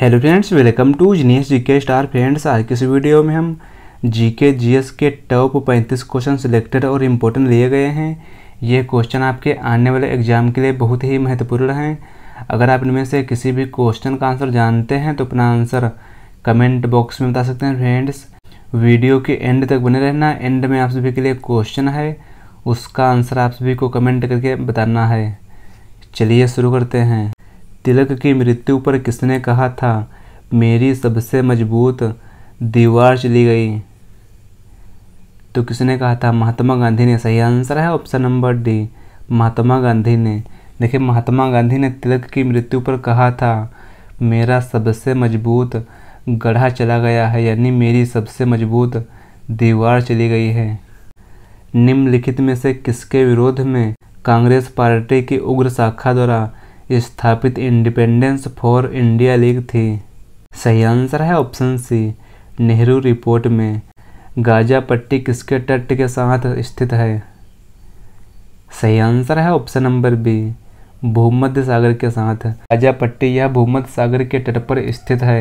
hello friends welcome to genius GK star friends आज के इस वीडियो में हम जीके जीएस के टॉप पैंतीस क्वेश्चन सिलेक्टेड और इम्पोर्टेंट लिए गए हैं ये क्वेश्चन आपके आने वाले एग्जाम के लिए बहुत ही महत्वपूर्ण हैं अगर आप इनमें से किसी भी क्वेश्चन का आंसर जानते हैं तो अपना आंसर कमेंट बॉक्स में बता सकते हैं फ्रेंड्स वीडियो के एंड तक बने रहना एंड में आप सभी के लिए क्वेश्चन है उसका आंसर आप सभी को कमेंट करके बताना है चलिए शुरू करते हैं तिलक की मृत्यु पर किसने कहा था मेरी सबसे मजबूत दीवार चली गई तो किसने कहा था महात्मा गांधी ने सही आंसर है option number D Mahatma Gandhi ने देखिए महात्मा गांधी ने तिलक की मृत्यु पर कहा था मेरा सबसे मजबूत गढ़ा चला गया है यानी मेरी सबसे मजबूत दीवार चली गई है निम्नलिखित में से किसके विरोध में कांग्रेस पार्टी की उग्र शाखा द्वारा स्थापित इंडिपेंडेंस फॉर इंडिया लीग थी सही आंसर है ऑप्शन सी नेहरू रिपोर्ट में गाजा पट्टी किसके तट के साथ स्थित है सही आंसर है ऑप्शन नंबर बी भूमध्य सागर के साथ गाजा पट्टी यह भूमध्य सागर के तट पर स्थित है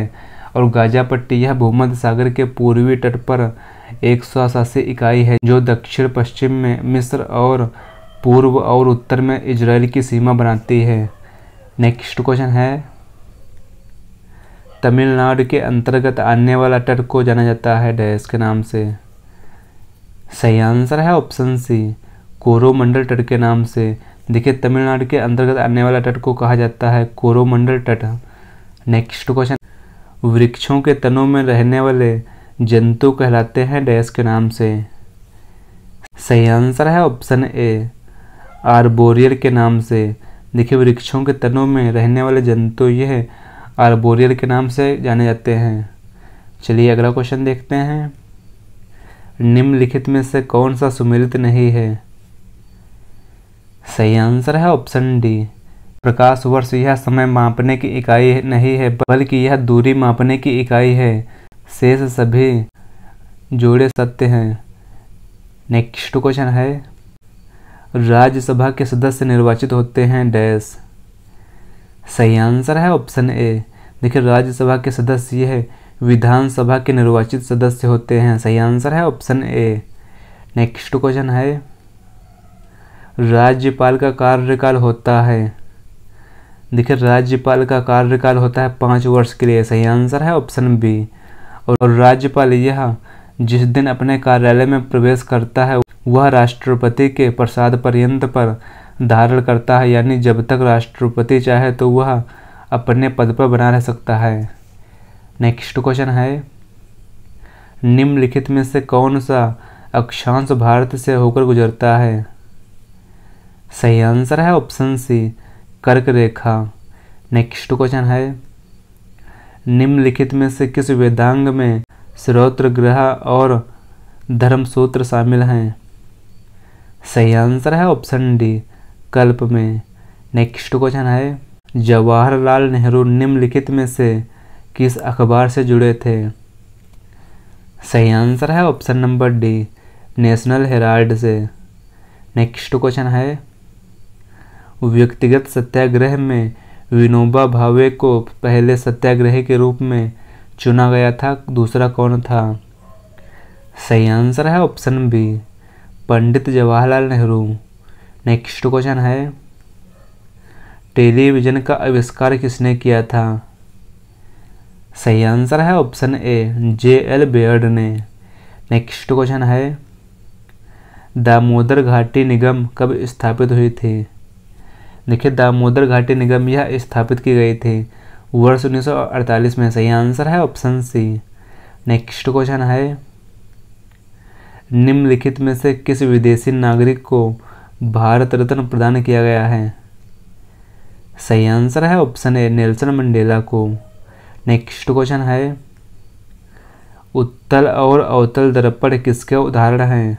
और गाजा पट्टी यह भूमध्य सागर के पूर्वी तट पर एक सौ इकाई है जो दक्षिण पश्चिम में मिस्र और पूर्व और उत्तर में इजराइल की सीमा बनाती है नेक्स्ट क्वेश्चन है तमिलनाडु के अंतर्गत आने वाला तट को जाना जाता है डैश के नाम से सही आंसर है ऑप्शन सी कोरोमंडल तट के नाम से देखिए तमिलनाडु के अंतर्गत आने वाला तट को कहा जाता है कोरोमंडल तट नेक्स्ट क्वेश्चन वृक्षों के तनों में रहने वाले जंतु कहलाते हैं डैश के नाम से सही आंसर है ऑप्शन ए आर्बोरियर के नाम से देखिए वृक्षों के तनों में रहने वाले जंतु यह आर्बोरियल के नाम से जाने जाते हैं चलिए अगला क्वेश्चन देखते हैं निम्नलिखित में से कौन सा सुमिलित नहीं है सही आंसर है ऑप्शन डी प्रकाश वर्ष यह समय मापने की इकाई नहीं है बल्कि यह दूरी मापने की इकाई है शेष सभी जोड़े सत्य हैं नेक्स्ट क्वेश्चन है राज्यसभा के सदस्य निर्वाचित होते हैं डैश सही आंसर है ऑप्शन ए देखिए राज्यसभा के सदस्य यह विधानसभा के निर्वाचित सदस्य होते हैं सही आंसर है ऑप्शन ए नेक्स्ट क्वेश्चन है राज्यपाल का कार्यकाल होता है देखिए राज्यपाल का कार्यकाल होता है पाँच वर्ष के लिए सही आंसर है ऑप्शन बी और राज्यपाल यह जिस दिन अपने कार्यालय में प्रवेश करता है वह राष्ट्रपति के प्रसाद पर्यंत पर धारण करता है यानी जब तक राष्ट्रपति चाहे तो वह अपने पद पर बना रह सकता है नेक्स्ट क्वेश्चन है निम्नलिखित में से कौन सा अक्षांश भारत से होकर गुजरता है सही आंसर है ऑप्शन सी कर्क रेखा नेक्स्ट क्वेश्चन है निम्नलिखित में से किस वेदांग में स्रोत्र ग्रह और धर्म सूत्र शामिल हैं सही आंसर है ऑप्शन डी कल्प में नेक्स्ट क्वेश्चन है जवाहरलाल नेहरू निम्नलिखित में से किस अखबार से जुड़े थे सही आंसर है option number D National Herald से नेक्स्ट क्वेश्चन है व्यक्तिगत सत्याग्रह में विनोबा भावे को पहले सत्याग्रह के रूप में चुना गया था दूसरा कौन था सही आंसर है option B Pandit Jawaharlal Nehru next question है टेलीविज़न का आविष्कार किसने किया था सही आंसर है option A J L Baird ने नेक्स्ट क्वेश्चन है दामोदर घाटी निगम कब स्थापित हुई थी देखिए दामोदर घाटी निगम यह स्थापित की गई थी वर्ष उन्नीस में सही आंसर है ऑप्शन सी नेक्स्ट क्वेश्चन है निम्नलिखित में से किस विदेशी नागरिक को भारत रत्न प्रदान किया गया है सही आंसर है ऑप्शन ए नेल्सन मंडेला को नेक्स्ट क्वेश्चन है उत्तल और अवतल दर्पण किसके उदाहरण हैं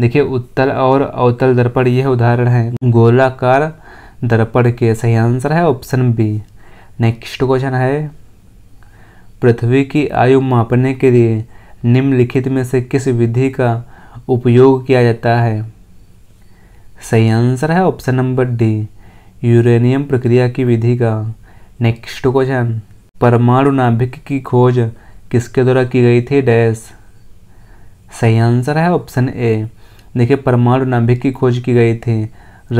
देखिए उत्तल और अवतल दर्पण यह उदाहरण है गोलाकार दर्पण के सही आंसर है ऑप्शन बी नेक्स्ट क्वेश्चन है पृथ्वी की आयु मापने के लिए निम्नलिखित में से किस विधि का उपयोग किया जाता है सही आंसर है ऑप्शन नंबर डी यूरेनियम प्रक्रिया की विधि का नेक्स्ट क्वेश्चन परमाणु नाभिक की खोज किसके द्वारा की गई थी डैश सही आंसर है ऑप्शन ए देखिए परमाणु नाभिक की खोज की गई थी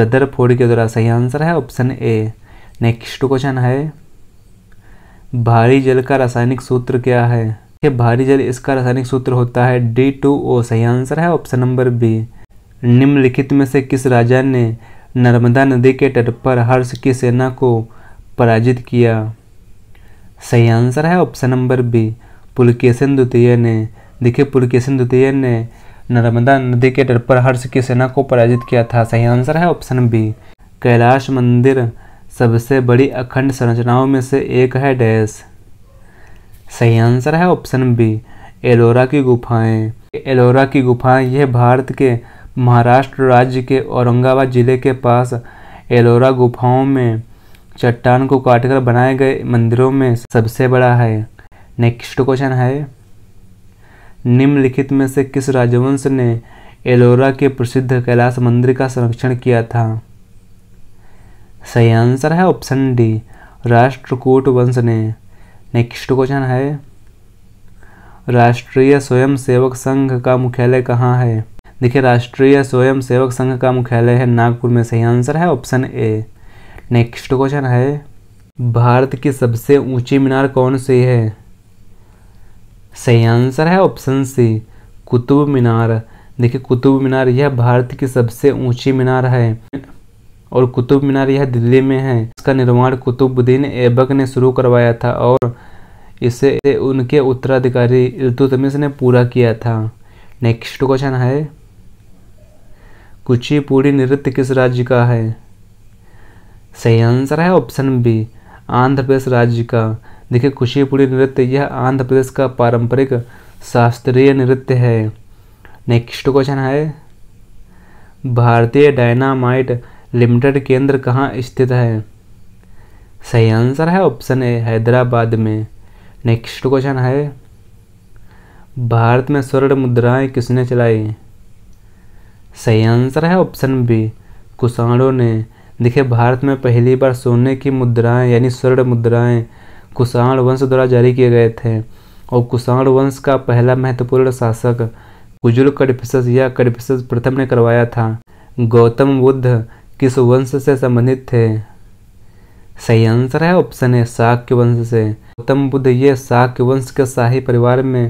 रदरफोर्ड के द्वारा सही आंसर है ऑप्शन ए नेक्स्ट क्वेश्चन है भारी जल का रासायनिक सूत्र क्या है देखिए भारी जल इसका रासायनिक सूत्र होता है डी टू ओ सही आंसर है ऑप्शन नंबर बी निम्नलिखित में से किस राजा ने नर्मदा नदी के तट पर हर्ष की सेना को पराजित किया सही आंसर है ऑप्शन नंबर बी पुलकेशन द्वितीय ने देखिए पुलकेशन द्वितीय ने नर्मदा नदी के तट पर हर्ष की सेना को पराजित किया था सही आंसर है ऑप्शन बी कैलाश मंदिर सबसे बड़ी अखंड संरचनाओं में से एक है डैश सही आंसर है ऑप्शन बी एलोरा की गुफाएं एलोरा की गुफाएं यह भारत के महाराष्ट्र राज्य के औरंगाबाद जिले के पास एलोरा गुफाओं में चट्टान को काटकर बनाए गए मंदिरों में सबसे बड़ा है नेक्स्ट क्वेश्चन है निम्नलिखित में से किस राजवंश ने एलोरा के प्रसिद्ध कैलाश मंदिर का संरक्षण किया था सही आंसर है ऑप्शन डी राष्ट्रकूट वंश ने नेक्स्ट क्वेश्चन है राष्ट्रीय स्वयंसेवक संघ का मुख्यालय कहाँ है देखिए राष्ट्रीय स्वयंसेवक संघ का मुख्यालय है नागपुर में सही आंसर है ऑप्शन ए नेक्स्ट क्वेश्चन है भारत की सबसे ऊंची मीनार कौन सी है सही आंसर है ऑप्शन सी कुतुब मीनार देखिए कुतुब मीनार यह भारत की सबसे ऊंची मीनार है और कुतुब मीनार यह दिल्ली में है इसका निर्माण कुतुबुद्दीन ऐबक ने शुरू करवाया था और इसे उनके उत्तराधिकारी इल्तुतमिश ने पूरा किया था नेक्स्ट क्वेश्चन है कुचिपुड़ी नृत्य किस राज्य का है सही आंसर है ऑप्शन बी आंध्र प्रदेश राज्य का देखिए कुचिपुड़ी नृत्य यह आंध्र प्रदेश का पारंपरिक शास्त्रीय नृत्य है नेक्स्ट क्वेश्चन है भारतीय डायनामाइट लिमिटेड केंद्र कहाँ स्थित है सही आंसर है ऑप्शन ए हैदराबाद में नेक्स्ट क्वेश्चन है भारत में स्वर्ण मुद्राएं किसने चलाई सही आंसर है ऑप्शन बी कुषाणों ने देखिए भारत में पहली बार सोने की मुद्राएं यानी स्वर्ण मुद्राएं कुषाण वंश द्वारा जारी किए गए थे और कुषाण वंश का पहला महत्वपूर्ण शासक कुजुल कडफिस या कडफिस प्रथम ने करवाया था गौतम बुद्ध किस वंश से संबंधित थे सही आंसर है ऑप्शन है शाक्य वंश से गौतम बुद्ध ये शाक्य वंश के शाही परिवार में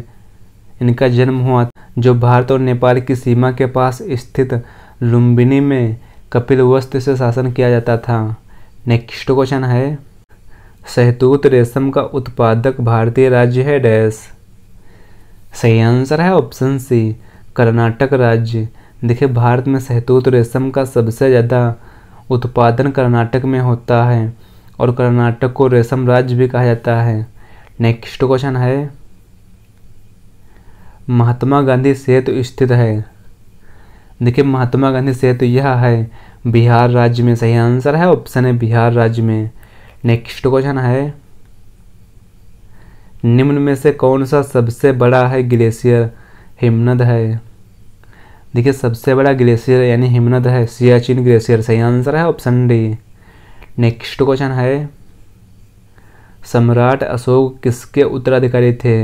इनका जन्म हुआ जो भारत और नेपाल की सीमा के पास स्थित लुम्बिनी में कपिल वस्त्र से शासन किया जाता था नेक्स्ट क्वेश्चन है सहतूत रेशम का उत्पादक भारतीय राज्य है डैश सही आंसर है ऑप्शन सी कर्नाटक राज्य देखिए भारत में सहतूत रेशम का सबसे ज़्यादा उत्पादन कर्नाटक में होता है और कर्नाटक को रेशम राज्य भी कहा जाता है नेक्स्ट क्वेश्चन है महात्मा गांधी सेतु स्थित है देखिए महात्मा गांधी सेतु यह है बिहार राज्य में सही आंसर है ऑप्शन है बिहार राज्य में नेक्स्ट क्वेश्चन है निम्न में से कौन सा सबसे बड़ा है ग्लेशियर हिमनद है देखिए सबसे बड़ा ग्लेशियर यानी हिमनद है सियाचिन ग्लेशियर सही आंसर है ऑप्शन डी नेक्स्ट क्वेश्चन है सम्राट अशोक किसके उत्तराधिकारी थे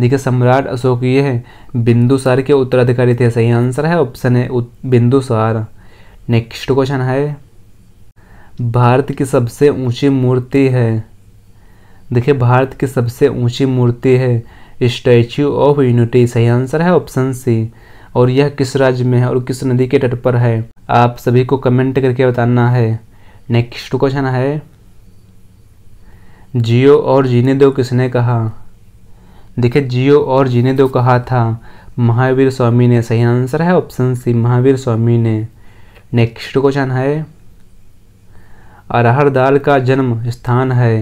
देखिए सम्राट अशोक ये है बिंदुसार के उत्तराधिकारी थे सही आंसर है option A Bindusara next question है भारत की सबसे ऊंची मूर्ति है देखिए भारत की सबसे ऊंची मूर्ति है स्टैच्यू ऑफ यूनिटी सही आंसर है ऑप्शन सी और यह किस राज्य में है और किस नदी के तट पर है आप सभी को कमेंट करके बताना है नेक्स्ट क्वेश्चन है जियो और जीने दो किसने कहा देखिए जियो और जीने दो कहा था महावीर स्वामी ने सही आंसर है ऑप्शन सी महावीर स्वामी ने नेक्स्ट क्वेश्चन है अरहर दाल का जन्म स्थान है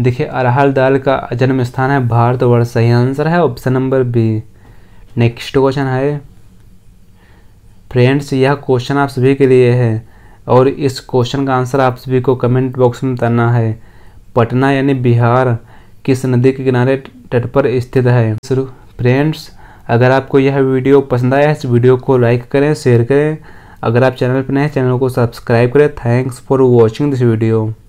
देखिए अरहर दाल का जन्म स्थान है भारतवर्ष सही आंसर है option number B next question है फ्रेंड्स यह क्वेश्चन आप सभी के लिए है और इस क्वेश्चन का आंसर आप सभी को कमेंट बॉक्स में बताना है पटना यानी बिहार किस नदी के किनारे तट पर स्थित है फ्रेंड्स अगर आपको यह वीडियो पसंद आया इस वीडियो को लाइक करें शेयर करें अगर आप चैनल पर नए चैनल को सब्सक्राइब करें thanks for watching this video